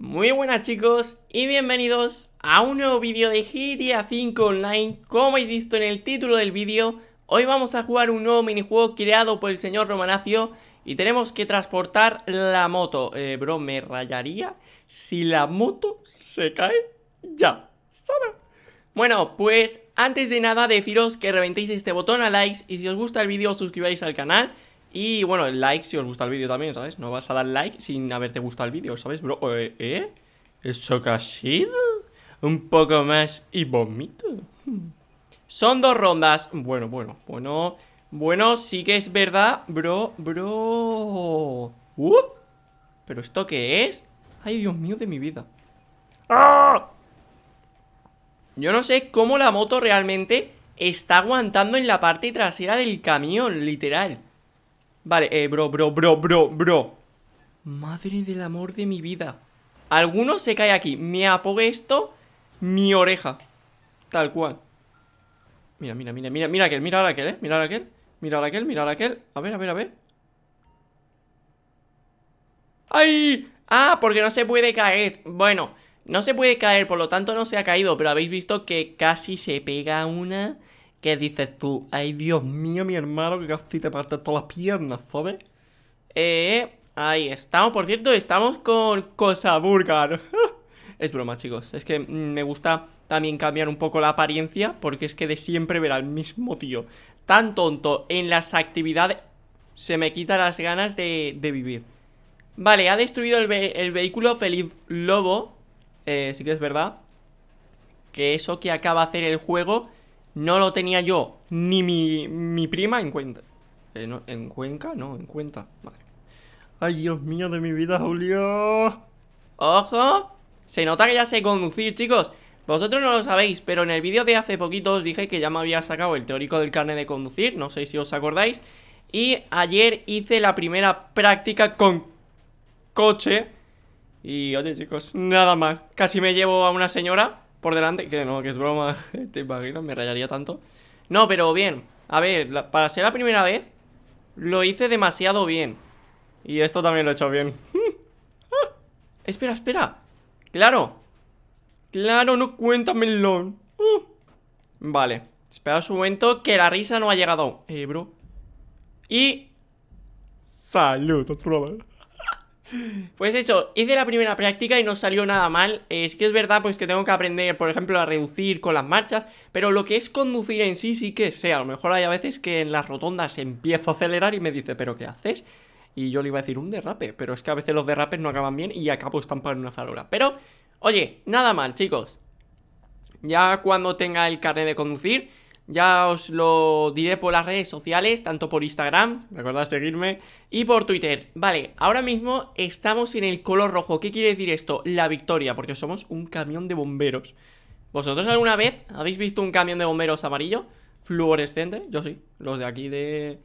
Muy buenas chicos y bienvenidos a un nuevo vídeo de GTA 5 Online Como habéis visto en el título del vídeo Hoy vamos a jugar un nuevo minijuego creado por el señor Romanacio Y tenemos que transportar la moto eh, Bro, me rayaría si la moto se cae ya Bueno, pues antes de nada deciros que reventéis este botón a likes Y si os gusta el vídeo suscribáis al canal y bueno, like si os gusta el vídeo también, ¿sabes? No vas a dar like sin haberte gustado el vídeo, ¿sabes, bro? Eh, ¿Eh? ¿Eso que ha sido? Un poco más y vomito. Son dos rondas. Bueno, bueno, bueno. Bueno, sí que es verdad, bro, bro. Uh, ¿Pero esto qué es? Ay, Dios mío de mi vida. ¡Ah! Yo no sé cómo la moto realmente está aguantando en la parte trasera del camión, literal. Vale, eh, bro, bro, bro, bro, bro. Madre del amor de mi vida. Alguno se cae aquí. Me apogue esto mi oreja. Tal cual. Mira, mira, mira, mira, mira aquel, mira aquel, eh. Mira aquel, mira aquel, mira aquel. A ver, a ver, a ver. ¡Ay! Ah, porque no se puede caer. Bueno, no se puede caer, por lo tanto no se ha caído, pero habéis visto que casi se pega una... ¿Qué dices tú, ay Dios mío, mi hermano, que casi te partes todas las piernas, ¿sabes? Eh, ahí estamos, por cierto, estamos con Cosa Burger. es broma, chicos, es que me gusta también cambiar un poco la apariencia, porque es que de siempre ver al mismo tío tan tonto en las actividades, se me quita las ganas de, vivir. Vale, ha destruido el, el vehículo Feliz Lobo, eh, sí que es verdad, que eso que acaba de hacer el juego no lo tenía yo ni mi, mi prima en cuenta. Eh, ¿En cuenca? No, en cuenta. Madre. Ay, Dios mío de mi vida, Julio. ¡Ojo! Se nota que ya sé conducir, chicos. Vosotros no lo sabéis, pero en el vídeo de hace poquito os dije que ya me había sacado el teórico del carnet de conducir, no sé si os acordáis. Y ayer hice la primera práctica con coche. Y oye, chicos, nada más Casi me llevo a una señora por delante. Que no, que es broma. Te imagino, me rayaría tanto. No, pero bien. A ver, para ser la primera vez, lo hice demasiado bien. Y esto también lo he hecho bien. Ah, espera, espera. Claro. Claro, no cuéntamelo. Ah. Vale. Espera un momento que la risa no ha llegado. Eh, bro. Y... Saludos, brother. Pues eso, hice la primera práctica y no salió nada mal. Es eh, que es verdad, pues que tengo que aprender, por ejemplo, a reducir con las marchas, pero lo que es conducir en sí, sí que sé. A lo mejor hay a veces que en las rotondas empiezo a acelerar y me dice, ¿pero qué haces? Y yo le iba a decir un derrape, pero es que a veces los derrapes no acaban bien y acabo estampando en una farola. Pero, oye, nada mal, chicos. Ya cuando tenga el carnet de conducir, ya os lo diré por las redes sociales, tanto por Instagram, recordad seguirme, y por Twitter. Vale, ahora mismo estamos en el color rojo. ¿Qué quiere decir esto? La victoria, porque somos un camión de bomberos. ¿Vosotros alguna vez habéis visto un camión de bomberos amarillo? Fluorescente, yo sí. Los de aquí de...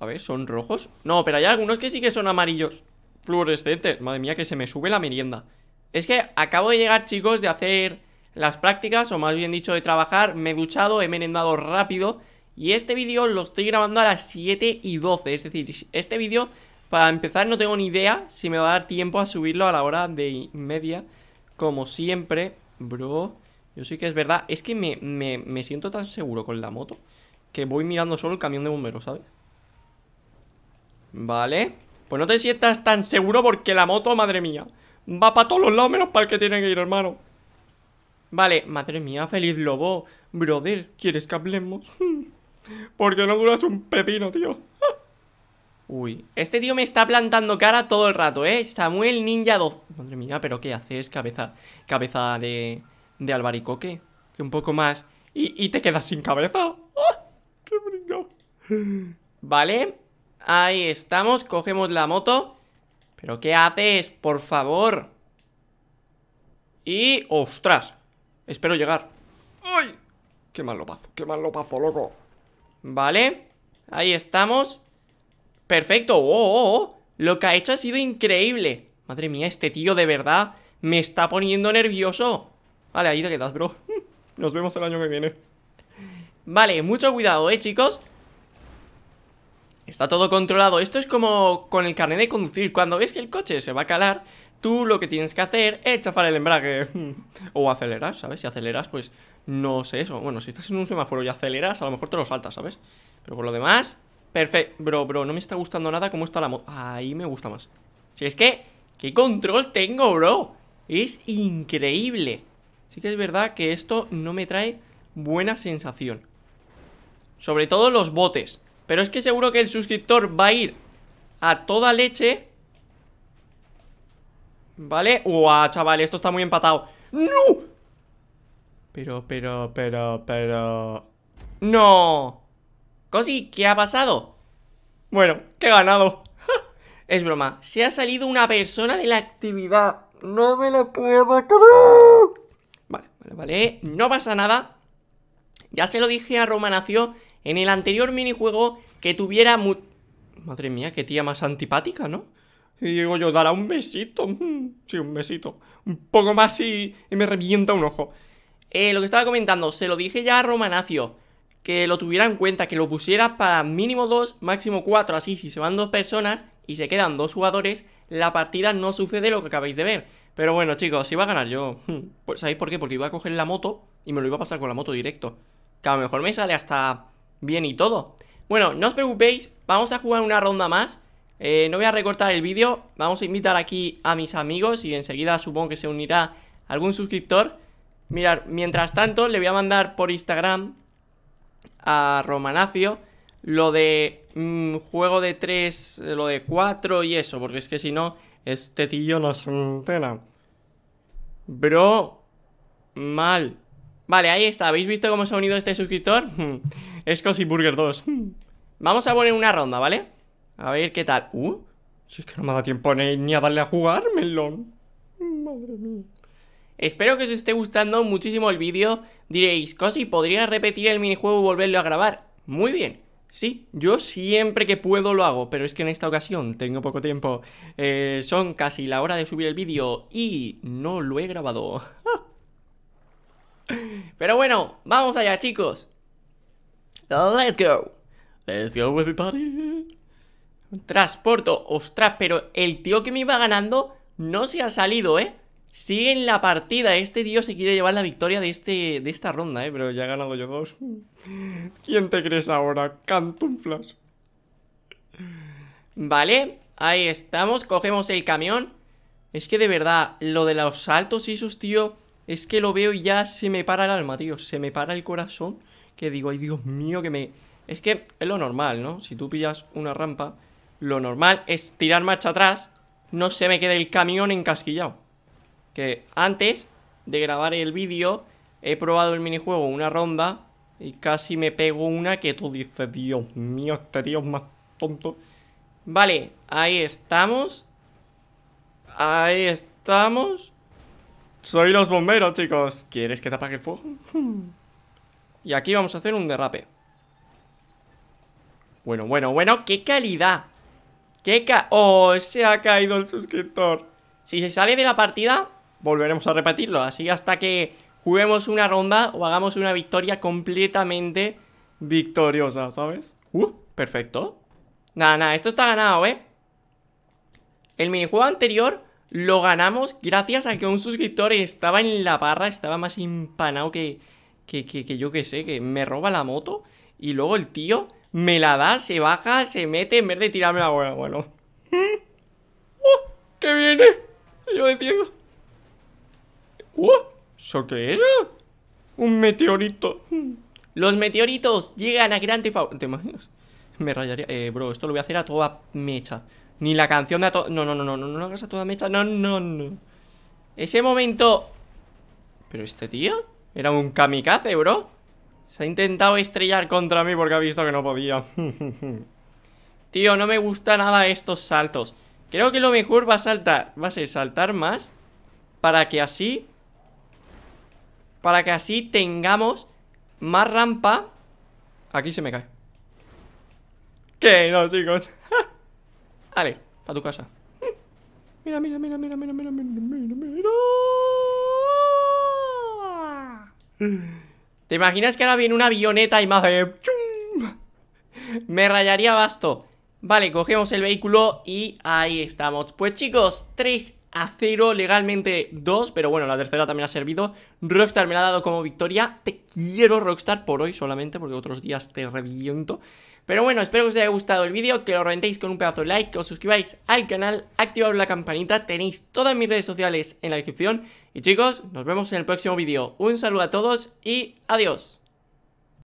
A ver, ¿son rojos? No, pero hay algunos que sí que son amarillos. Fluorescentes. Madre mía, que se me sube la merienda. Es que acabo de llegar, chicos, de hacer las prácticas, o más bien dicho de trabajar, me he duchado, he merendado rápido y este vídeo lo estoy grabando a las 7 y 12, es decir, este vídeo para empezar no tengo ni idea si me va a dar tiempo a subirlo a la hora de media, como siempre, bro, yo sí que es verdad, es que me, me, me siento tan seguro con la moto que voy mirando solo el camión de bomberos, ¿sabes? Vale, pues no te sientas tan seguro porque la moto, madre mía, va para todos los lados menos para el que tiene que ir, hermano. Vale, madre mía, feliz lobo. Brother, ¿quieres que hablemos? Porque no duras un pepino, tío. Uy, este tío me está plantando cara todo el rato, ¿eh? Samuel Ninja 2. Madre mía, pero ¿qué haces, cabeza? Cabeza de, de albaricoque. Que un poco más. Y, te quedas sin cabeza. ¡Ah! ¡Qué brinco! Vale, ahí estamos. Cogemos la moto. ¿Pero qué haces? Por favor. Y... ¡Ostras! Espero llegar ¡Ay! ¡Qué mal lo paso! ¡Qué mal lo paso, loco! Vale, ahí estamos Perfecto, oh oh, oh, oh, Lo que ha hecho ha sido increíble Madre mía, este tío de verdad Me está poniendo nervioso Vale, ahí te quedas, bro Nos vemos el año que viene Vale, mucho cuidado, eh, chicos Está todo controlado Esto es como con el carnet de conducir Cuando ves que el coche se va a calar tú lo que tienes que hacer es chafar el embrague o acelerar, ¿sabes? Si aceleras, pues no sé eso. Bueno, si estás en un semáforo y aceleras, a lo mejor te lo saltas, ¿sabes? Pero por lo demás, perfecto. Bro, bro, no me está gustando nada cómo está la moto. Ahí me gusta más. Si es que, ¿qué control tengo, bro? Es increíble. Sí que es verdad que esto no me trae buena sensación. Sobre todo los botes. Pero es que seguro que el suscriptor va a ir a toda leche ¿Vale? ¡Guau, chaval! Esto está muy empatado ¡No! Pero, pero, pero, pero... ¡No! Cosi, ¿qué ha pasado? Bueno, que he ganado Es broma, se ha salido una persona de la actividad No me lo puedo creer Vale, vale, vale, no pasa nada Ya se lo dije a Romanacio en el anterior minijuego que tuviera Madre mía, qué tía más antipática, ¿no? Y digo yo, dará un besito Sí, un besito. Un poco más y, me revienta un ojo. Eh, lo que estaba comentando, se lo dije ya a Romanacio. Que lo tuviera en cuenta, que lo pusiera para mínimo dos, máximo cuatro Así, si se van dos personas y se quedan dos jugadores, la partida no sucede lo que acabáis de ver. Pero bueno, chicos, si va a ganar yo. Pues, ¿Sabéis por qué? Porque iba a coger la moto y me lo iba a pasar con la moto directo. Que a lo mejor me sale hasta bien y todo. Bueno, no os preocupéis, vamos a jugar una ronda más. Eh, no voy a recortar el vídeo, vamos a invitar aquí a mis amigos y enseguida supongo que se unirá algún suscriptor. Mirar, mientras tanto le voy a mandar por Instagram a Romanacio lo de mm, juego de 3, eh, lo de 4 y eso, porque es que si no, este tío no se entera. Bro, mal. Vale, ahí está, ¿habéis visto cómo se ha unido este suscriptor? es Cosy 2. Vamos a poner una ronda, ¿vale? A ver qué tal. Uh, si es que no me da tiempo ni a darle a jugar, melón. Madre mía. Espero que os esté gustando muchísimo el vídeo. Diréis, Cosi, ¿podría repetir el minijuego y volverlo a grabar? Muy bien. Sí, yo siempre que puedo lo hago, pero es que en esta ocasión tengo poco tiempo. Eh, son casi la hora de subir el vídeo y no lo he grabado. pero bueno, vamos allá chicos. Let's go. Let's go everybody. Transporto, ostras, pero el tío que me iba ganando no se ha salido, ¿eh? Sigue en la partida, este tío se quiere llevar la victoria de, este, de esta ronda, ¿eh? Pero ya he ganado yo dos. ¿Quién te crees ahora, cantunflas? Vale, ahí estamos, cogemos el camión. Es que de verdad, lo de los saltos y sus tío, es que lo veo y ya se me para el alma, tío. Se me para el corazón, que digo, ay, Dios mío, que me... Es que es lo normal, ¿no? Si tú pillas una rampa lo normal es tirar marcha atrás, no se me quede el camión encasquillado. Que antes de grabar el vídeo he probado el minijuego una ronda y casi me pego una que tú dices, Dios mío, este tío es más tonto. Vale, ahí estamos. Ahí estamos. Soy los bomberos, chicos. ¿Quieres que te apague el fuego? y aquí vamos a hacer un derrape. Bueno, bueno, bueno, qué calidad ¿Qué ¡Oh! Se ha caído el suscriptor. Si se sale de la partida, volveremos a repetirlo. Así hasta que juguemos una ronda o hagamos una victoria completamente victoriosa, ¿sabes? ¡Uh! Perfecto. Nada, nada, esto está ganado, ¿eh? El minijuego anterior lo ganamos gracias a que un suscriptor estaba en la barra, estaba más empanado que, que, que, que yo que sé, que me roba la moto. Y luego el tío me la da, se baja, se mete en vez de tirarme la bola. Bueno. ¡Uh! qué viene! Eh! Yo de ciego. ¡Uh! ¿Eso qué era? Un meteorito. Los meteoritos llegan a Gran ¿Te imaginas? Me rayaría. Eh, bro, esto lo voy a hacer a toda mecha. Ni la canción de a todo. No, no, no, no, no, no hagas a toda mecha. No, no, no. Ese momento. ¿Pero este tío? Era un kamikaze, bro. Se ha intentado estrellar contra mí porque ha visto que no podía Tío, no me gusta nada estos saltos Creo que lo mejor va a saltar Va a ser saltar más Para que así Para que así tengamos Más rampa Aquí se me cae Que no, chicos Vale, a tu casa Mira, mira, mira, mira, mira, mira, mira, mira, mira ¿Te imaginas que ahora viene una avioneta y más de... ¡Chum! Me rayaría basto. Vale, cogemos el vehículo y ahí estamos. Pues chicos, 3 a 0, legalmente 2, pero bueno, la tercera también ha servido. Rockstar me la ha dado como victoria. Te quiero, Rockstar, por hoy solamente, porque otros días te reviento. Pero bueno, espero que os haya gustado el vídeo, que lo reventéis con un pedazo de like, que os suscribáis al canal, activad la campanita, tenéis todas mis redes sociales en la descripción. Y chicos, nos vemos en el próximo vídeo. Un saludo a todos y adiós.